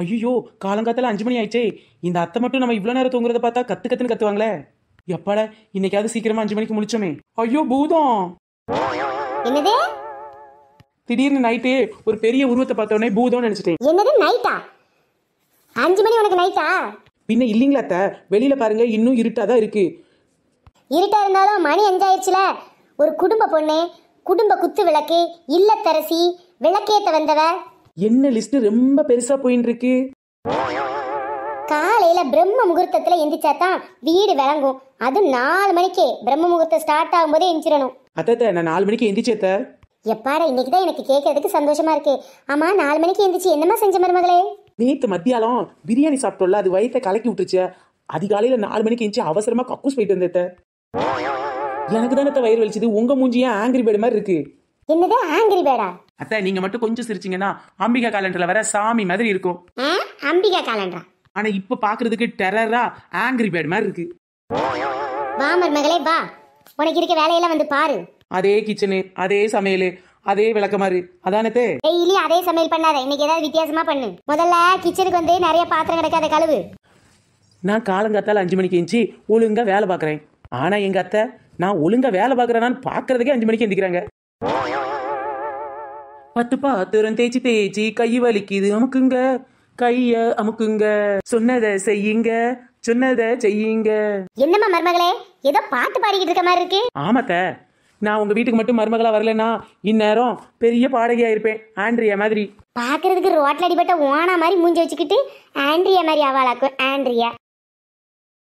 ஐயோ காலங்காத்தால அஞ்சு மணி ஆயிடுச்சே இந்த அத்தை மட்டும் நம்ம இவ்வளோ நேரம் தூங்குறத பார்த்தா கத்து கத்துன்னு கத்துவாங்களே எப்பட இன்னைக்காவது சீக்கிரமா அஞ்சு மணிக்கு முடிச்சோமே ஐயோ பூதம் திடீர்னு நைட்டு ஒரு பெரிய உருவத்தை பார்த்தோன்னே பூதம்னு நினைச்சிட்டேன் என்னது நைட்டா அஞ்சு மணி உனக்கு நைட்டா பின்ன இல்லைங்களா அத்தை வெளியில பாருங்க இன்னும் இருட்டா தான் இருக்கு இருட்டா இருந்தாலும் மணி அஞ்சாயிருச்சுல ஒரு குடும்ப பொண்ணு குடும்ப குத்து விளக்கு இல்லத்தரசி விளக்கேத்த வந்தவ என்ன லிஸ்ட் ரொம்ப பெருசா போயின்னு இருக்கு காலையில பிரம்ம முகூர்த்தத்துல எந்திரிச்சா வீடு விளங்கும் அது நாலு மணிக்கே பிரம்ம முகூர்த்தம் ஸ்டார்ட் ஆகும்போதே எந்திரணும் அத்தத்தை நான் நாலு மணிக்கு எந்திரிச்சேத்த எப்பாடா இன்னைக்கு தான் எனக்கு கேட்கறதுக்கு சந்தோஷமா இருக்கு ஆமா நாலு மணிக்கு எந்திரிச்சு என்னமா செஞ்ச மருமகளே நேத்து மத்தியாலம் பிரியாணி சாப்பிட்டோம்ல அது வயிற்ற கலக்கி விட்டுருச்சு அதிகாலையில நாலு மணிக்கு எந்திரிச்சு அவசரமா கக்கூஸ் போயிட்டு வந்தேத்த எனக்கு தானே வயிறு வலிச்சது உங்க மூஞ்சியா ஆங்கிரி பேடு மாதிரி இருக்கு என்னதான் ஆங்கிரி பேடா அத்தை நீங்க மட்டும் கொஞ்சம் சிரிச்சீங்கன்னா அம்பிகா காலண்டர்ல வர சாமி மாதிரி இருக்கும் அம்பிகா காலண்டர் ஆனா இப்ப பாக்குறதுக்கு டெரரா ஆங்கிரி பேர்ட் மாதிரி இருக்கு வாமர் மகளே வா உனக்கு இருக்க வேலையெல்லாம் வந்து பாரு அதே கிச்சனு அதே சமையல் அதே விளக்க மாதிரி அதானே டெய்லி அதே சமையல் பண்ணாத இன்னைக்கு ஏதாவது வித்தியாசமா பண்ணு முதல்ல கிச்சனுக்கு வந்து நிறைய பாத்திரம் கிடைக்காத கழுவு நான் காலங்காத்தால அஞ்சு மணிக்கு எஞ்சி ஒழுங்கா வேலை பாக்குறேன் ஆனா எங்க அத்தை நான் ஒழுங்கா வேலை பாக்குறேன்னு பாக்குறதுக்கே அஞ்சு மணிக்கு எந்திக்கிறாங்க பத்து பாத்திரம் தேய்ச்சி தேய்ச்சி கை வலிக்குது அமுக்குங்க கைய அமுக்குங்க சொன்னதை செய்யுங்க சொன்னதை செய்யுங்க என்னம்மா மருமகளே ஏதோ பாட்டு பாடிக்கிட்டு இருக்க மாதிரி இருக்கு ஆமாத்த நான் உங்க வீட்டுக்கு மட்டும் மருமகளா வரலனா இந்நேரம் பெரிய பாடகியா இருப்பேன் ஆண்ட்ரியா மாதிரி பாக்குறதுக்கு ரோட்ல அடிபட்ட ஓனா மாதிரி மூஞ்சி வச்சுக்கிட்டு ஆண்ட்ரியா மாதிரி ஆவாளாக்கும் ஆண்ட்ரியா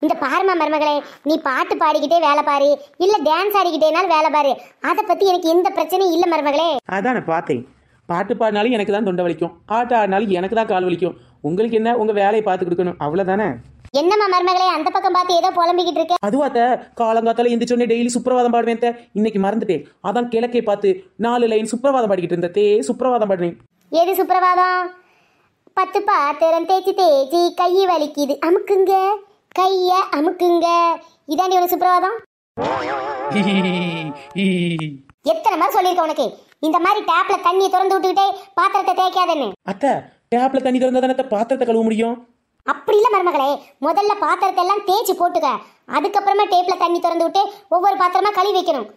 இந்த பாருமா மருமகளே நீ பாட்டு பாடிக்கிட்டே வேலை பாரு இல்ல டான்ஸ் ஆடிக்கிட்டேனாலும் வேலை பாரு அதை பத்தி எனக்கு எந்த பிரச்சனையும் இல்ல மருமகளே அதான் பாத்தேன் பாட்டு பாடினாலும் எனக்கு தான் தொண்டை வலிக்கும் ஆட்டு ஆடினாலும் எனக்கு தான் கால் வலிக்கும் உங்களுக்கு என்ன உங்கள் வேலையை பார்த்து கொடுக்கணும் அவ்வளோதானே என்னம்மா மருமகளே அந்த பக்கம் பார்த்து ஏதோ புலம்பிக்கிட்டு இருக்க அதுவாத்த காலங்காத்தால எந்திரிச்சோடனே டெய்லி சுப்பிரவாதம் பாடுவேன் தே இன்னைக்கு மறந்துட்டேன் அதான் கிழக்கே பார்த்து நாலு லைன் சுப்பிரவாதம் பாடிக்கிட்டு இருந்த தே சுப்பிரவாதம் பாடுவேன் எது சுப்பிரவாதம் பத்து பாத்திரம் தேய்ச்சி தேய்ச்சி கையை வலிக்குது அமுக்குங்க கைய அமுக்குங்க இதாண்டி ஒரு சுப்பிரவாதம் எத்தனை மாதிரி சொல்லியிருக்க உனக்கு இந்த மாதிரி டேப்ல தண்ணி திறந்து விட்டுக்கிட்டே பாத்திரத்தை தேய்க்காதன்னு அத்தை டேப்ல தண்ணி திறந்தா தானே பாத்திரத்தை கழுவ முடியும் அப்படி இல்லை மருமகளே முதல்ல பாத்திரத்தை எல்லாம் தேய்ச்சி போட்டுக்க அதுக்கப்புறமா டேப்ல தண்ணி திறந்து விட்டு ஒவ்வொரு பாத்திரமா கழுவி வைக்கணும்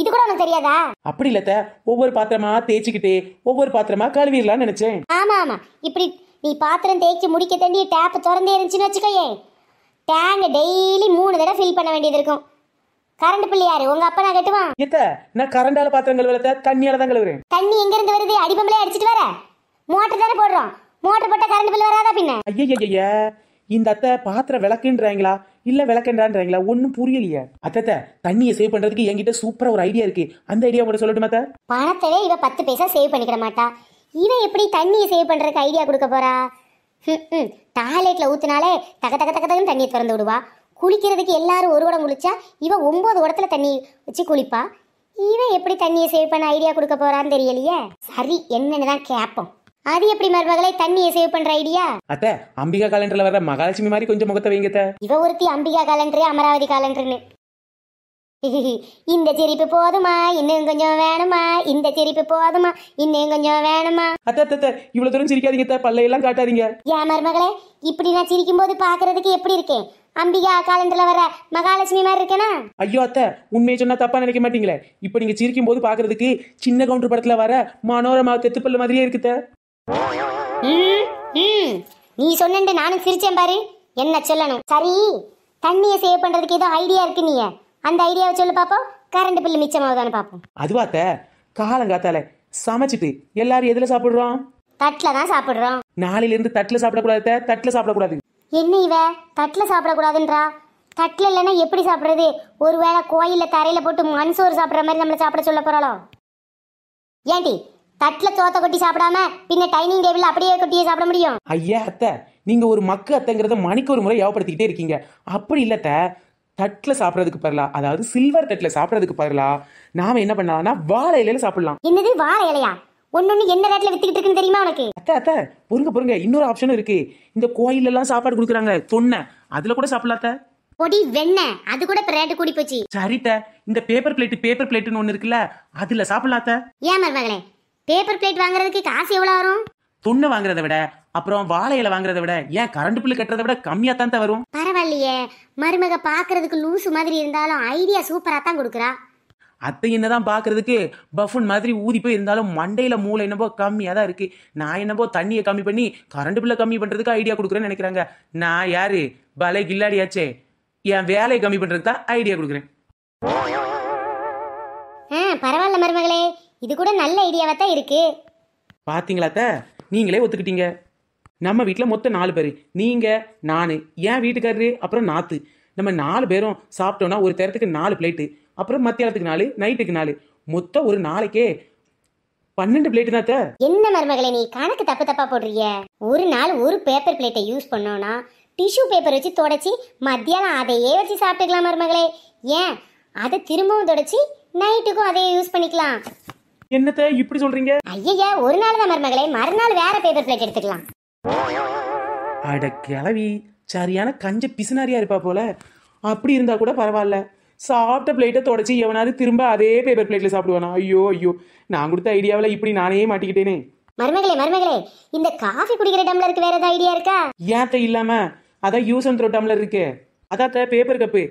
இது கூட உனக்கு தெரியாதா அப்படி இல்லத்த ஒவ்வொரு பாத்திரமா தேய்ச்சிக்கிட்டு ஒவ்வொரு பாத்திரமா கழுவிடலாம்னு நினைச்சேன் ஆமா ஆமா இப்படி நீ பாத்திரம் தேய்ச்சி முடிக்க தண்டி டேப் திறந்தே இருந்துச்சுன்னு வச்சுக்கோயே டேங்க டெய்லி மூணு தடவை ஃபில் பண்ண வேண்டியது இருக்கும் கரண்ட் பிள்ளையாரு உங்க அப்பா நான் கட்டுவான் இத்த நான் கரண்டால பாத்திரங்கள் விளத்த தண்ணியால தான் கழுவுறேன் தண்ணி எங்க இருந்து வருது அடிபம்பளே அடிச்சிட்டு வர மோட்டர் தானே போடுறோம் மோட்டர் போட்டா கரண்ட் பில் வராதா பின்ன ஐயய்யய்யா இந்த அத்தை பாத்திர விளக்குன்றாங்களா இல்ல விளக்கண்டான்றீங்களா ஒன்னும் புரியலையே அத்தத்த தண்ணியை சேவ் பண்றதுக்கு என்கிட்ட சூப்பரா ஒரு ஐடியா இருக்கு அந்த ஐடியா கூட சொல்லட்டுமா அத்த பணத்தவே இவ பத்து பைசா சேவ் பண்ணிக்கிற மாட்டா இவ எப்படி தண்ணியை சேவ் பண்றதுக்கு ஐடியா கொடுக்க போறா டாய்லெட்ல ஊத்துனாலே தக தக தக தகன்னு தண்ணியை திறந்து விடுவா குளிக்கிறதுக்கு எல்லாரும் ஒரு குடம் குளிச்சா இவன் ஒன்பது குடத்துல தண்ணி வச்சு குளிப்பா இவன் எப்படி தண்ணியை சேவ் பண்ண ஐடியா கொடுக்க போறான்னு தெரியலையே சரி என்னன்னு தான் கேட்போம் அது எப்படி மருமகளை தண்ணியை சேவ் பண்ற ஐடியா அத்த அம்பிகா காலண்டர்ல வர மகாலட்சுமி மாதிரி கொஞ்சம் முகத்தை வைங்க இவ ஒருத்தி அம்பிகா காலண்டர் அமராவதி காலண்டர்னு இந்த செரிப்பு போதுமா இன்னும் கொஞ்சம் வேணுமா இந்த செரிப்பு போதுமா இன்னும் கொஞ்சம் வேணுமா அத்த அத்த இவ்வளவு தூரம் சிரிக்காதீங்க பல்லையெல்லாம் காட்டாதீங்க ஏன் மருமகளே இப்படி நான் சிரிக்கும் போது பாக்குறதுக்கு எப்படி இருக்கேன் அம்பிகா காலண்டர்ல வர மகாலட்சுமி மாதிரி இருக்கேனா ஐயோ அத்தை உண்மையை சொன்னா தப்பா நினைக்க மாட்டீங்களே இப்போ நீங்க சிரிக்கும் போது பாக்குறதுக்கு சின்ன கவுண்டர் படத்துல வர மனோரமா தெத்துப்பல்ல மாதிரியே இருக்குத நீ சொன்னேன் நானும் சிரிச்சேன் பாரு என்ன சொல்லணும் சரி தண்ணியை சேவ் பண்றதுக்கு ஏதோ ஐடியா இருக்கு நீ அந்த ஐடியாவை சொல்லு பாப்போம் கரண்ட் பில் மிச்சமாகுதான்னு பாப்போம் அதுவாத்த காலங்காத்தால சமைச்சிட்டு எல்லாரும் எதுல சாப்பிடுறோம் தட்டில தான் சாப்பிடுறோம் நாளையில இருந்து தட்டுல சாப்பிடக்கூடாது தட்டுல சாப்பிடக்கூடாது என்ன இவ தட்டில் சாப்பிடக்கூடாதுன்றா தட்டில் இல்லைன்னா எப்படி சாப்பிட்றது ஒருவேளை கோயிலில் தரையில் போட்டு மண் சோறு சாப்பிட்ற மாதிரி நம்மளை சாப்பிட சொல்ல போகிறாளோ ஏண்டி தட்டில் சோத்த கொட்டி சாப்பிடாம பின்ன டைனிங் டேபிள் அப்படியே கொட்டியே சாப்பிட முடியும் ஐயா அத்தை நீங்கள் ஒரு மக்கு அத்தைங்கிறத மணிக்கு ஒரு முறை யோகப்படுத்திக்கிட்டே இருக்கீங்க அப்படி இல்லை தட்டில் சாப்பிட்றதுக்கு பரலாம் அதாவது சில்வர் தட்டில் சாப்பிட்றதுக்கு பரலாம் நாம் என்ன பண்ணலாம்னா வாழை இலையில சாப்பிடலாம் என்னது வாழை இலையா ஒன்னொன்னு என்ன ரேட்ல வித்துக்கிட்டு இருக்குன்னு தெரியுமா உனக்கு அத்தா அத்தா பொறுங்க பொறுங்க இன்னொரு ஆப்ஷனும் இருக்கு இந்த கோயில்ல எல்லாம் சாப்பாடு கொடுக்குறாங்க தொன்னை அதுல கூட சாப்பிடலாத்த பொடி வெண்ண அது கூட இப்ப ரேட்டு கூடி போச்சு சரிட்ட இந்த பேப்பர் பிளேட் பேப்பர் பிளேட்னு ஒன்னு இருக்குல்ல அதுல சாப்பிடலாத்த ஏன் மருமகளே பேப்பர் பிளேட் வாங்குறதுக்கு காசு எவ்வளவு வரும் தொண்ணு வாங்குறத விட அப்புறம் வாழை இலை வாங்குறத விட ஏன் கரண்ட் பில்லு கட்டுறத விட கம்மியா தான் வரும் பரவாயில்லையே மருமக பாக்குறதுக்கு லூசு மாதிரி இருந்தாலும் ஐடியா சூப்பரா தான் கொடுக்குறா அத்தை தான் பார்க்கறதுக்கு பஃபுன் மாதிரி ஊதி போய் இருந்தாலும் மண்டையில் மூளை என்னவோ கம்மியாக தான் இருக்குது நான் என்னவோ தண்ணியை கம்மி பண்ணி கரண்ட் பில்லை கம்மி பண்ணுறதுக்கு ஐடியா கொடுக்குறேன்னு நினைக்கிறாங்க நான் யார் பலை கில்லாடியாச்சே என் வேலையை கம்மி பண்ணுறதுக்கு தான் ஐடியா கொடுக்குறேன் ஆ பரவாயில்ல மருமகளே இது கூட நல்ல ஐடியாவாக தான் இருக்குது பார்த்தீங்களாத்த நீங்களே ஒத்துக்கிட்டீங்க நம்ம வீட்டில் மொத்தம் நாலு பேர் நீங்கள் நான் என் வீட்டுக்காரரு அப்புறம் நாற்று நம்ம நாலு பேரும் சாப்பிட்டோன்னா ஒரு தரத்துக்கு நாலு பிளேட்டு அப்புறம் மத்தியானத்துக்கு நாலு நைட்டுக்கு நாலு மொத்தம் ஒரு நாளைக்கே பன்னெண்டு பிளேட் தான் என்ன மருமகளை நீ கணக்கு தப்பு தப்பா போடுறீங்க ஒரு நாள் ஒரு பேப்பர் பிளேட்டை யூஸ் பண்ணோம்னா டிஷ்யூ பேப்பர் வச்சு தொடச்சி மத்தியானம் அதையே வச்சு சாப்பிட்டுக்கலாம் மருமகளே ஏன் அதை திரும்பவும் தொடச்சி நைட்டுக்கும் அதையே யூஸ் பண்ணிக்கலாம் என்னத்த இப்படி சொல்றீங்க ஐயா ஒரு நாள் தான் மருமகளே மறுநாள் வேற பேப்பர் பிளேட் எடுத்துக்கலாம் அட கிளவி சரியான கஞ்ச பிசுனாரியா இருப்பா போல அப்படி இருந்தா கூட பரவாயில்ல சாப்பிட்ட பிளேட்டை தொடச்சி எவனாவது திரும்ப அதே பேப்பர் பிளேட்ல சாப்பிடுவானா ஐயோ ஐயோ நான் கொடுத்த ஐடியாவில் இப்படி நானே மாட்டிக்கிட்டேனே மருமகளே மருமகளே இந்த காஃபி குடிக்கிற டம்ளருக்கு வேற ஏதாவது ஐடியா இருக்கா ஏத்த இல்லாம அதான் யூஸ் அண்ட் த்ரோ டம்ளர் இருக்கு அதாத்த பேப்பர் கப்பு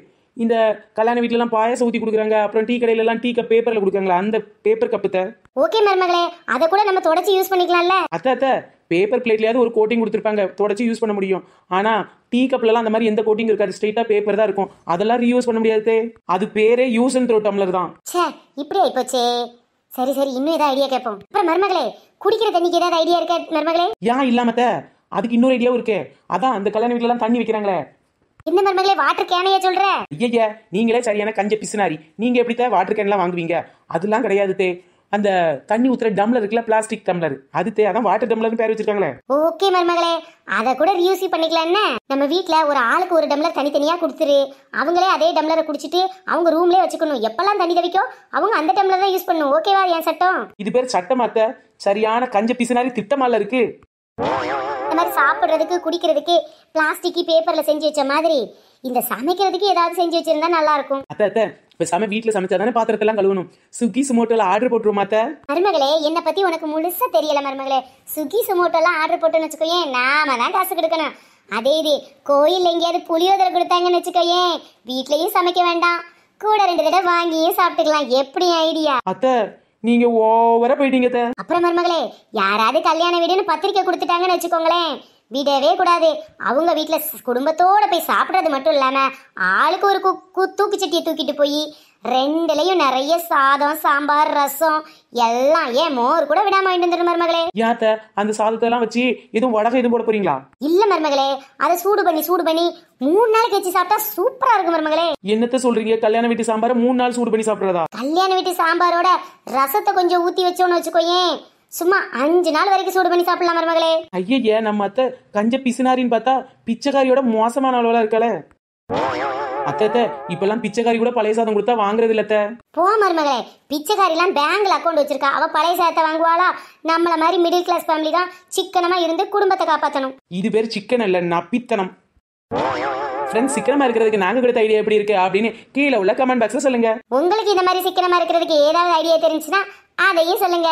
இந்த கல்யாண வீட்லலாம் பாயாசம் ஊற்றி கொடுக்குறாங்க அப்புறம் டீ கடையிலலாம் டீ கப் பேப்பரில் கொடுக்குறாங்களா அந்த பேப்பர் கப்புத்த ஓகே மருமகளே அதை கூட நம்ம தொடச்சி யூஸ் பண்ணிக்கலாம்ல அத்தை அத்தை பேப்பர் பிளேட்லேயாவது ஒரு கோட்டிங் கொடுத்துருப்பாங்க தொடச்சி யூஸ் பண்ண முடியும் ஆனால் டீ கப்லலாம் அந்த மாதிரி எந்த கோட்டிங் இருக்காது ஸ்ட்ரெயிட்டாக பேப்பர் தான் இருக்கும் அதெல்லாம் ரீயூஸ் பண்ண முடியாது அது பேரே யூஸ் அண்ட் த்ரோ டம்ளர் தான் சே இப்படி ஆயிப்போச்சே சரி சரி இன்னும் ஏதாவது ஐடியா கேட்போம் அப்புறம் மருமகளே குடிக்கிற தண்ணிக்கு ஏதாவது ஐடியா இருக்கா மருமகளே ஏன் இல்லாமத்த அதுக்கு இன்னொரு ஐடியாவும் இருக்கு அதான் அந்த கல்யாண வீட்டுல தண்ணி வைக்கிறாங்களே என்ன மருமகளே வாட்டர் கேனையா சொல்ற ஐயா நீங்களே சரியான கஞ்ச பிசுனாரி நீங்க எப்படித்தான் வாட்டர் கேன்லாம் வாங்குவீங்க அதெல்லாம் கிடையாது தே அந்த தண்ணி ஊத்துற டம்ளர் இருக்குல்ல பிளாஸ்டிக் டம்ளர் அது தே அதான் வாட்டர் டம்ளர்னு பேர் வச்சிருக்காங்களே ஓகே மருமகளே அத கூட ரியூஸ் என்ன நம்ம வீட்ல ஒரு ஆளுக்கு ஒரு டம்ளர் தனித்தனியா கொடுத்துரு அவங்களே அதே டம்ளரை குடிச்சிட்டு அவங்க ரூம்லயே வச்சுக்கணும் எப்பெல்லாம் தண்ணி தவிக்கோ அவங்க அந்த டம்ளர் தான் யூஸ் பண்ணும் ஓகேவா என் சட்டம் இது பேர் சட்டமாத்த சரியான கஞ்ச பிசினாரி திட்டமால இருக்கு இந்த மாதிரி சாப்பிடுறதுக்கு குடிக்கிறதுக்கு பிளாஸ்டிக் பேப்பர்ல செஞ்சு வச்ச மாதிரி இந்த சமைக்கிறதுக்கு ஏதாவது செஞ்சு வச்சிருந்தா நல்லா இருக்கும் அத்தை அத்தை பேசாம வீட்டுல சமைச்சா தானே பாத்திரத்தெல்லாம் கழுவணும் சுகி சுமோட்டோல ஆர்டர் போட்டுருமா அத்தை மருமகளே என்ன பத்தி உனக்கு முழுசா தெரியல மருமகளே சுகி சுமோட்டோலாம் ஆர்டர் போட்டுன்னு வச்சுக்கோயே நாம தான் காசு கொடுக்கணும் அதே இது கோயில் எங்கேயாவது புளியோதரை கொடுத்தாங்கன்னு வச்சுக்கோயே வீட்லயும் சமைக்க வேண்டாம் கூட ரெண்டு தடவை வாங்கியே சாப்பிட்டுக்கலாம் எப்படி ஐடியா அத்தை நீங்க ஓவரா போயிட்டீங்க அப்புறம் மருமகளே யாராவது கல்யாண வீடுன்னு பத்திரிக்கை கொடுத்துட்டாங்கன்னு வச்சுக்கோங்களேன் விடவே கூடாது அவங்க வீட்டில் குடும்பத்தோடு போய் சாப்பிட்றது மட்டும் இல்லாமல் ஆளுக்கு ஒரு குக்கு சட்டியை தூக்கிட்டு போய் ரெண்டுலையும் நிறைய சாதம் சாம்பார் ரசம் எல்லாம் ஏன் மோர் கூட விடாம வாங்கிட்டு மருமகளே ஏத்த அந்த சாதத்தை எல்லாம் வச்சு எதுவும் வடகை எதுவும் போட போறீங்களா இல்ல மருமகளே அதை சூடு பண்ணி சூடு பண்ணி மூணு நாள் கழிச்சு சாப்பிட்டா சூப்பரா இருக்கும் மருமகளே என்னத்த சொல்றீங்க கல்யாண வீட்டு சாம்பார் மூணு நாள் சூடு பண்ணி சாப்பிடுறதா கல்யாண வீட்டு சாம்பாரோட ரசத்தை கொஞ்சம் ஊத்தி வச்சோன்னு வச்சுக்கோயேன் சும்மா அஞ்சு நாள் வரைக்கும் சூடு பண்ணி சாப்பிடலாம் மருமகளே ஐயா நம்ம அத்தை கஞ்ச பிசுனாரின்னு பார்த்தா பிச்சைக்காரியோட மோசமான அளவுல இருக்கல அத்தை இப்பெல்லாம் பிச்சைக்காரி கூட பழைய சாதம் கொடுத்தா வாங்குறது இல்லத்த போ மருமகளே பிச்சைக்காரி எல்லாம் பேங்க்ல அக்கௌண்ட் வச்சிருக்கா அவ பழைய சாதத்தை வாங்குவாளா நம்மள மாதிரி மிடில் கிளாஸ் ஃபேமிலி தான் சிக்கனமா இருந்து குடும்பத்தை காப்பாத்தணும் இது பேர் சிக்கன் இல்ல நப்பித்தனம் ஃப்ரெண்ட்ஸ் சிக்கனமா இருக்கிறதுக்கு நாங்க கொடுத்த ஐடியா எப்படி இருக்கு அப்படின்னு கீழே உள்ள கமெண்ட் பாக்ஸ்ல சொல்லுங்க உங்களுக்கு இந்த மாதிரி சிக்கனமா இருக்கிறதுக்கு ஏதாவது ஐடியா தெரிஞ்சுன்னா அதையும் சொல்லுங்க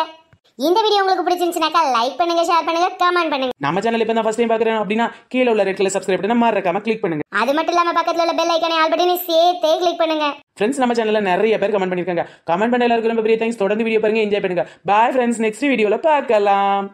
இந்த வீடியோ உங்களுக்கு பிடிச்சிருந்துச்சுனாக்கா லைக் பண்ணுங்க ஷேர் பண்ணுங்க கமெண்ட் பண்ணுங்க நம்ம சேனல் இப்போ ஃபர்ஸ்ட் டைம் பார்க்குறேன் அப்படின்னா கீழே உள்ள ரெட் கலர் சப்ஸ்கிரைப் பண்ணி மறக்காம கிளிக் பண்ணுங்க அது மட்டும் இல்லாம பக்கத்துல உள்ள பெல் ஐக்கனை ஆல் பட்டனை சேர்த்தே கிளிக் பண்ணுங்க ஃப்ரெண்ட்ஸ் நம்ம சேனல்ல நிறைய பேர் கமெண்ட் பண்ணிருக்காங்க கமெண்ட் பண்ண எல்லாருக்கும் ரொம்ப பெரிய தேங்க்ஸ் தொடர்ந்து வீடியோ பாருங்க என்ஜாய் பண்ணுங்க பாய் ஃப்ரெண்ட்ஸ் நெக்ஸ்ட் வீடியோல பார்க்கலாம்